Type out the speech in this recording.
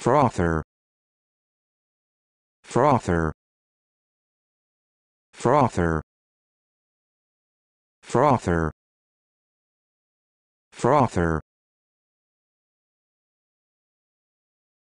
frother frother frother frother frother